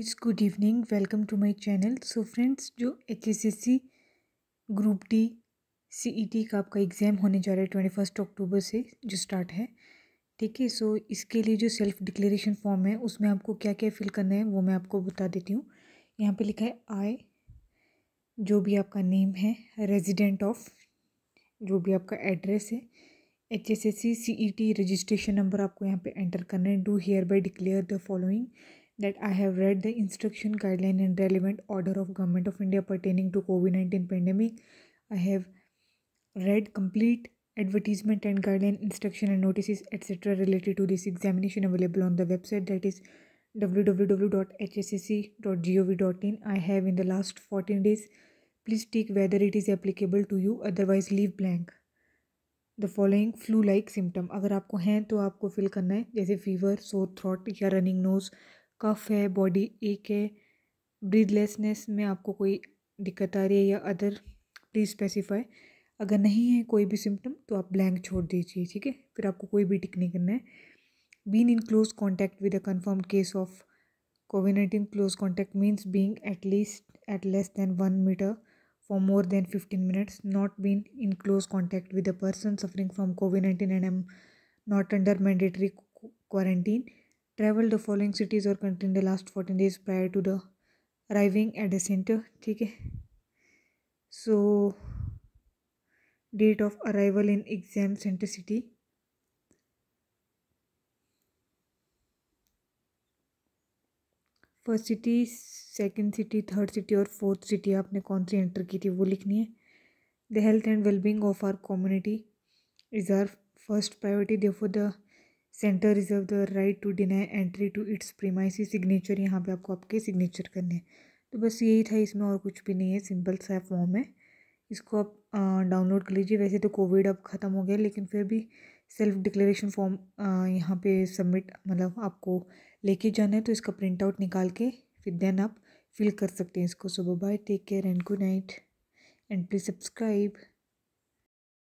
It's good evening welcome to my channel so friends जो H group D CET का आपका exam होने जा रहा है ट्वेंटी फर्स्ट अक्टूबर से जो स्टार्ट है ठीक है सो इसके लिए जो सेल्फ डिक्लेरेशन फॉर्म है उसमें आपको क्या क्या फिल करना है वो मैं आपको बता देती हूँ यहाँ पे लिखा है आई जो भी आपका नेम है रेजिडेंट ऑफ जो भी आपका एड्रेस है H S S C C E T registration number आपको यहाँ पे एंटर करना है do hereby declare the following that I have read the instruction guideline and relevant order of Government of India pertaining to COVID-19 pandemic. I have read complete advertisement and guideline instruction and notices etc related to this examination available on the website that is www.hscc.gov.in. I have in the last 14 days. Please take whether it is applicable to you otherwise leave blank. The following flu like symptom अगर आपको हैं तो आपको feel करना है जैसे fever सोर throat या रनिंग नोज़ कफ़ है बॉडी एक है ब्रीदलेसनेस में आपको कोई दिक्कत आ रही है या अदर प्लीज़ स्पेसिफाई अगर नहीं है कोई भी सिम्टम तो आप ब्लैंक छोड़ दीजिए ठीक है फिर आपको कोई भी टिक नहीं करना है been in close contact with a confirm case of COVID nineteen close contact means being at least at less than one metre for more than fifteen minutes not been in close contact with a person suffering from COVID nineteen and am not under mandatory quarantine travel the following cities और country in the last fourteen days prior to the arriving at the centre ठीक है सो date of arrival in exam centre city first city second city third city और fourth city आपने कौन सी enter की थी वो लिखनी है the health and wellbeing of our community is our first priority therefore the centre reserve the right to deny entry to its premises signature यहाँ पे आपको आपके सिग्नेचर करने हैं तो बस यही था इसमें और कुछ भी नहीं है सिंपल सा फॉर्म है इसको आप डाउनलोड कर लीजिए वैसे तो कोविड अब ख़त्म हो गया लेकिन फिर भी सेल्फ डिक्लेरेशन फॉर्म यहाँ पे सबमिट मतलब आपको लेके जाना है तो इसका प्रिंट आउट निकाल के फिर देन आप फिल कर सकते हैं इसको सुबह bye take care and good night and please subscribe